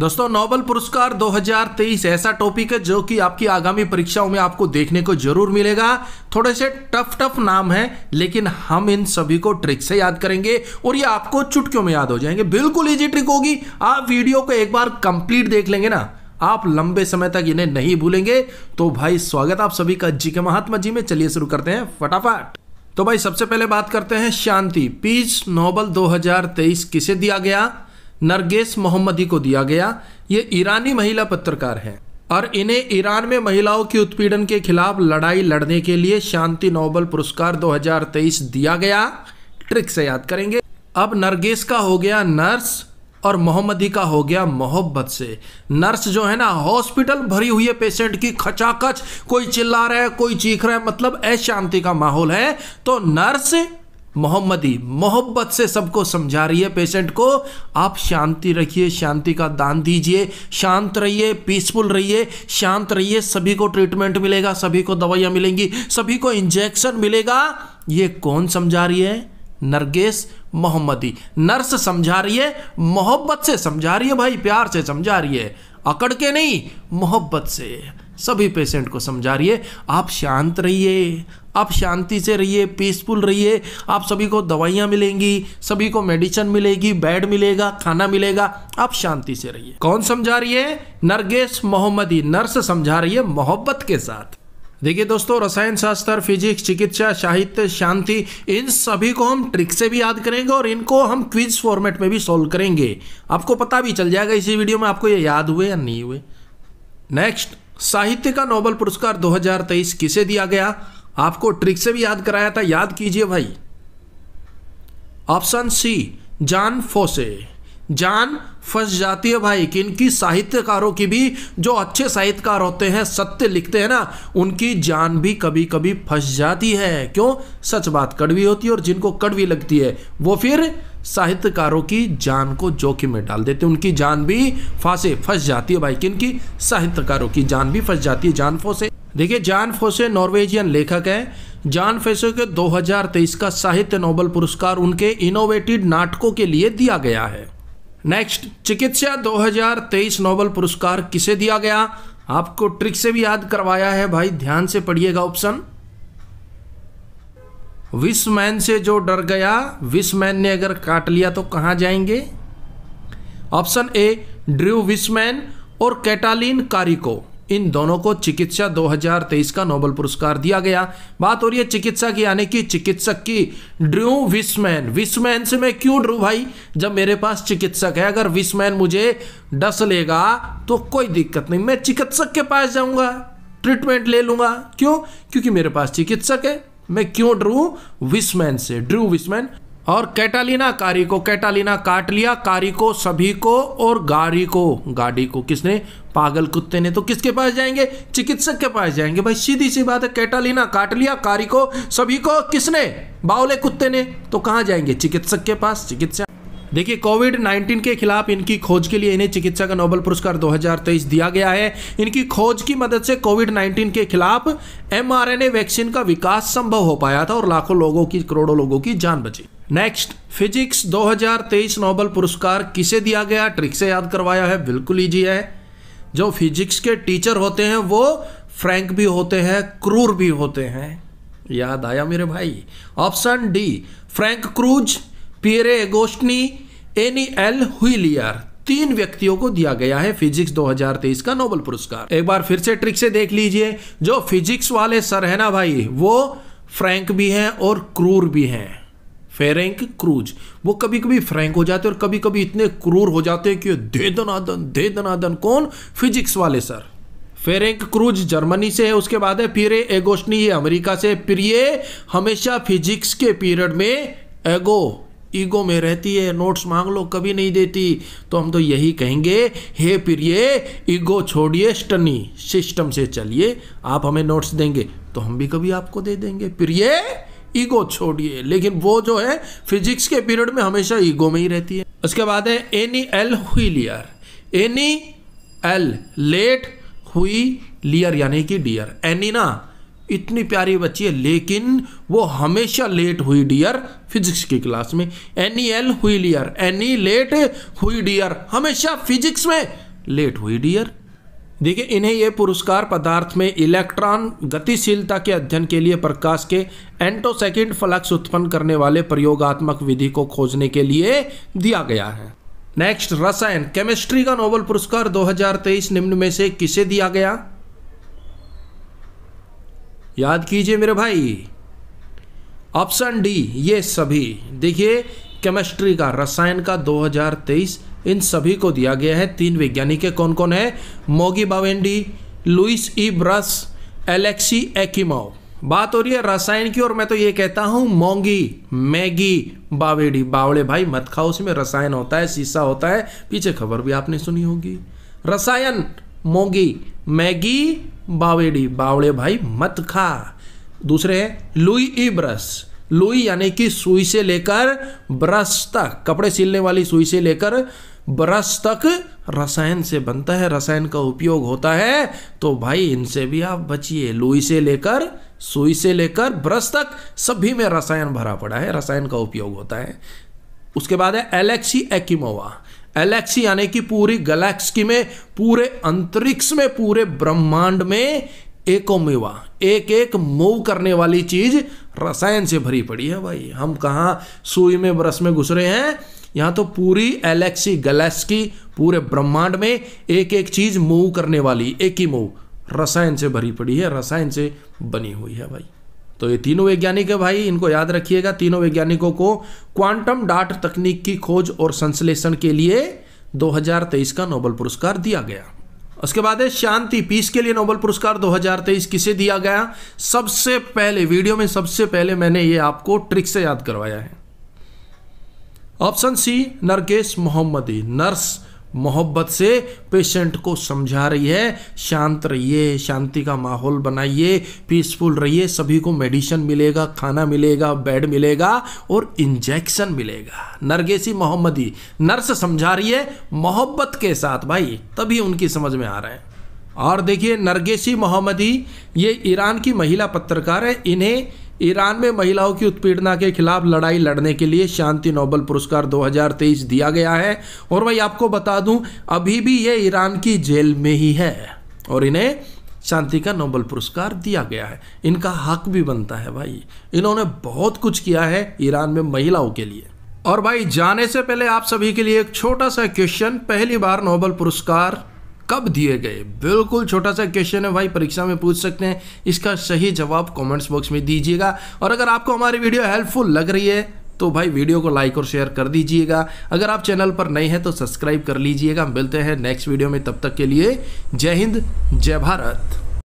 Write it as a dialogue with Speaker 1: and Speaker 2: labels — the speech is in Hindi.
Speaker 1: दोस्तों नोबल पुरस्कार 2023 ऐसा टॉपिक है जो कि आपकी आगामी परीक्षाओं में आपको देखने को जरूर मिलेगा थोड़े से टफ टफ नाम है लेकिन हम इन सभी को ट्रिक से याद करेंगे और ये आपको चुटकियों में याद हो जाएंगे बिल्कुल इजी ट्रिक होगी आप वीडियो को एक बार कंप्लीट देख लेंगे ना आप लंबे समय तक इन्हें नहीं भूलेंगे तो भाई स्वागत आप सभी का जी के महात्मा जी में चलिए शुरू करते हैं फटाफट तो भाई सबसे पहले बात करते हैं शांति पीस नोबल 2023 किसे दिया गया नरगेस मोहम्मदी को दिया गया ये ईरानी महिला पत्रकार हैं और इन्हें ईरान में महिलाओं के उत्पीड़न के खिलाफ लड़ाई लड़ने के लिए शांति नोबल पुरस्कार 2023 दिया गया ट्रिक से याद करेंगे अब नरगेस का हो गया नर्स और मोहम्मदी का हो गया मोहब्बत से नर्स जो है ना हॉस्पिटल भरी हुई है पेशेंट की खचाखच कोई चिल्ला रहा है कोई चीख रहा है मतलब अशांति का माहौल है तो नर्स मोहम्मदी मोहब्बत से सबको समझा रही है पेशेंट को आप शांति रखिए शांति का दान दीजिए शांत रहिए पीसफुल रहिए शांत रहिए सभी को ट्रीटमेंट मिलेगा सभी को दवाइयाँ मिलेंगी सभी को इंजेक्शन मिलेगा ये कौन समझा रही है नरगेस मोहम्मदी नर्स समझा रही है मोहब्बत से समझा रही है भाई प्यार से समझा रही है अकड़ के नहीं मोहब्बत से सभी पेशेंट को समझा रही है आप शांत रहिए आप शांति से रहिए पीसफुल रहिए आप सभी को दवाइयाँ मिलेंगी सभी को मेडिसिन मिलेगी बेड मिलेगा खाना मिलेगा आप शांति से रहिए कौन समझा रही है नरगेश मोहम्मदी नर्स समझा रही है मोहब्बत के साथ देखिए दोस्तों रसायन शास्त्र फिजिक्स चिकित्सा साहित्य शांति इन सभी को हम ट्रिक से भी याद करेंगे और इनको हम क्विज फॉर्मेट में भी सॉल्व करेंगे आपको पता भी चल जाएगा इसी वीडियो में आपको ये याद हुए या नहीं हुए नेक्स्ट साहित्य का नोबल पुरस्कार 2023 किसे दिया गया आपको ट्रिक से भी याद कराया था याद कीजिए भाई ऑप्शन सी जान फोसे जान फंस जाती है भाई कि इनकी साहित्यकारों की भी जो अच्छे साहित्यकार होते हैं सत्य लिखते हैं ना उनकी जान भी कभी कभी फंस जाती है क्यों सच बात कड़वी होती है और जिनको कड़वी लगती है वो फिर साहित्यकारों की जान को जोखिम में डाल देते हैं उनकी जान भी फांसे फंस जाती है भाई किन की साहित्यकारों की जान भी फंस जाती है जान फोसे देखिए जान फोसे नॉर्वेजियन लेखक है जान फेसो के 2023 का साहित्य नोबल पुरस्कार उनके इनोवेटिव नाटकों के लिए दिया गया है नेक्स्ट चिकित्सा 2023 नोबल पुरस्कार किसे दिया गया आपको ट्रिक से भी याद करवाया है भाई ध्यान से पढ़िएगा ऑप्शन विश्वमैन से जो डर गया विश्वमैन ने अगर काट लिया तो कहाँ जाएंगे ऑप्शन ए ड्रू विश्वमैन और कैटालिन कारिको इन दोनों को चिकित्सा 2023 का नोबल पुरस्कार दिया गया बात हो रही है चिकित्सा की यानी कि चिकित्सक की ड्रू विस्मैन विस्मैन से मैं क्यों ड्रू भाई जब मेरे पास चिकित्सक है अगर विस्मैन मुझे डस लेगा तो कोई दिक्कत नहीं मैं चिकित्सक के पास जाऊंगा ट्रीटमेंट ले लूंगा क्यों क्योंकि मेरे पास चिकित्सक है मैं क्यों ड्रू विस्मैन से ड्रू विस्मैन और कैटालिना कारी को कैटालिना काट लिया कारी को सभी को और गाड़ी को गाड़ी को किसने पागल कुत्ते ने तो किसके पास जाएंगे चिकित्सक के पास जाएंगे भाई सीधी सी बात है कैटालिना काट लिया कारी को सभी को किसने बावले कुत्ते ने तो कहाँ जाएंगे चिकित्सक के पास चिकित्सा देखिए कोविड 19 के खिलाफ इनकी खोज के लिए इन्हें चिकित्सा का नोबल पुरस्कार 2023 दिया गया है इनकी खोज की मदद से कोविड 19 के खिलाफ एम वैक्सीन का विकास संभव हो पाया था और लाखों लोगों की करोड़ों लोगों की जान बची नेक्स्ट फिजिक्स 2023 नोबल पुरस्कार किसे दिया गया ट्रिक से याद करवाया है बिल्कुल ईजी है जो फिजिक्स के टीचर होते हैं वो फ्रैंक भी होते हैं क्रूर भी होते हैं याद आया मेरे भाई option D Frank Krausz Pierre Agostini Anne L'Huillier तीन व्यक्तियों को दिया गया है फिजिक्स 2023 का नोबल पुरस्कार एक बार फिर से ट्रिक से देख लीजिए जो फिजिक्स वाले सर है ना भाई वो फ्रैंक भी हैं और क्रूर भी हैं फेरेंक क्रूज वो कभी कभी फ्रैंक हो जाते हैं और कभी कभी इतने क्रूर हो जाते हैं कि दे दनादन दे दनादन कौन फिजिक्स वाले सर फेरेंक क्रूज जर्मनी से है उसके बाद है पीरे एगोस्नी ये अमेरिका से प्रिय हमेशा फिजिक्स के पीरियड में एगो ईगो में रहती है नोट्स मांग लो कभी नहीं देती तो हम तो यही कहेंगे हे प्रिय ईगो छोड़िए स्टनी सिस्टम से चलिए आप हमें नोट्स देंगे तो हम भी कभी आपको दे देंगे प्रिय ईगो छोड़िए लेकिन वो जो है फिजिक्स के पीरियड में हमेशा ईगो में ही रहती है उसके बाद है Anne L'Huillier Anne L late हुई लियर यानी कि डियर एनी ना इतनी प्यारी बच्ची है लेकिन वो हमेशा लेट हुई डियर फिजिक्स की क्लास में एनी एल e हुई डियर एनी लेट हुई डियर हमेशा फिजिक्स में लेट हुई डियर देखिए इन्हें यह पुरस्कार पदार्थ में इलेक्ट्रॉन गतिशीलता के अध्ययन के लिए प्रकाश के एंटोसेकेंड फ्लक्स उत्पन्न करने वाले प्रयोगात्मक विधि को खोजने के लिए दिया गया है नेक्स्ट रसायन केमिस्ट्री का नोबल पुरस्कार 2023 निम्न में से किसे दिया गया याद कीजिए मेरे भाई ऑप्शन डी ये सभी देखिए केमिस्ट्री का रसायन का 2023 इन सभी को दिया गया है तीन वैज्ञानिक के कौन कौन है Moungi Bawendi Louis E Brus Alexei Ekimov बात हो रही है रसायन की और मैं तो ये कहता हूँ मोंगी मैगी बावेड़ी बावड़े भाई मत खाओ उसमें रसायन होता है शीशा होता है पीछे खबर भी आपने सुनी होगी रसायन मोंगी मैगी बावेडी बावड़े भाई मत खा दूसरे है लुई ई ब्रश लुई यानी कि सुई से लेकर ब्रश तक कपड़े सिलने वाली सुई से लेकर ब्रश तक रसायन से बनता है रसायन का उपयोग होता है तो भाई इनसे भी आप बचिए लुई से लेकर सुई से लेकर ब्रश तक सभी में रसायन भरा पड़ा है रसायन का उपयोग होता है उसके बाद है एलेक्सी एक्मोवा एलेक्सी यानी कि पूरी गैलेक्सी में पूरे अंतरिक्ष में पूरे ब्रह्मांड में एकोमेवा एक एक मूव करने वाली चीज रसायन से भरी पड़ी है भाई हम कहाँ सुई में ब्रश में घुस रहे हैं यहाँ तो पूरी एलेक्सी गैलेक्सी पूरे ब्रह्मांड में एक एक चीज मूव करने वाली एक ही मूव रसायन से भरी पड़ी है रसायन से बनी हुई है भाई तो ये तीनों वैज्ञानिक है भाई इनको याद रखिएगा तीनों वैज्ञानिकों को क्वांटम डाट तकनीक की खोज और संश्लेषण के लिए 2023 का नोबल पुरस्कार दिया गया उसके बाद है शांति पीस के लिए नोबल पुरस्कार 2023 किसे दिया गया सबसे पहले वीडियो में सबसे पहले मैंने ये आपको ट्रिक से याद करवाया है ऑप्शन सी नरकेश मोहम्मदी नर्स मोहब्बत से पेशेंट को समझा रही है शांत रहिए शांति का माहौल बनाइए पीसफुल रहिए सभी को मेडिसिन मिलेगा खाना मिलेगा बेड मिलेगा और इंजेक्शन मिलेगा नरगेसी मोहम्मदी नर्स समझा रही है मोहब्बत के साथ भाई तभी उनकी समझ में आ रहा है और देखिए नरगेसी मोहम्मदी ये ईरान की महिला पत्रकार है इन्हें ईरान में महिलाओं की उत्पीड़ना के खिलाफ लड़ाई लड़ने के लिए शांति नोबल पुरस्कार 2023 दिया गया है और भाई आपको बता दूं अभी भी ये ईरान की जेल में ही है और इन्हें शांति का नोबल पुरस्कार दिया गया है इनका हक भी बनता है भाई इन्होंने बहुत कुछ किया है ईरान में महिलाओं के लिए और भाई जाने से पहले आप सभी के लिए एक छोटा सा क्वेश्चन पहली बार नोबल पुरस्कार कब दिए गए बिल्कुल छोटा सा क्वेश्चन है भाई परीक्षा में पूछ सकते हैं इसका सही जवाब कमेंट्स बॉक्स में दीजिएगा और अगर आपको हमारी वीडियो हेल्पफुल लग रही है तो भाई वीडियो को लाइक और शेयर कर दीजिएगा अगर आप चैनल पर नए हैं तो सब्सक्राइब कर लीजिएगा मिलते हैं नेक्स्ट वीडियो में तब तक के लिए जय हिंद जय भारत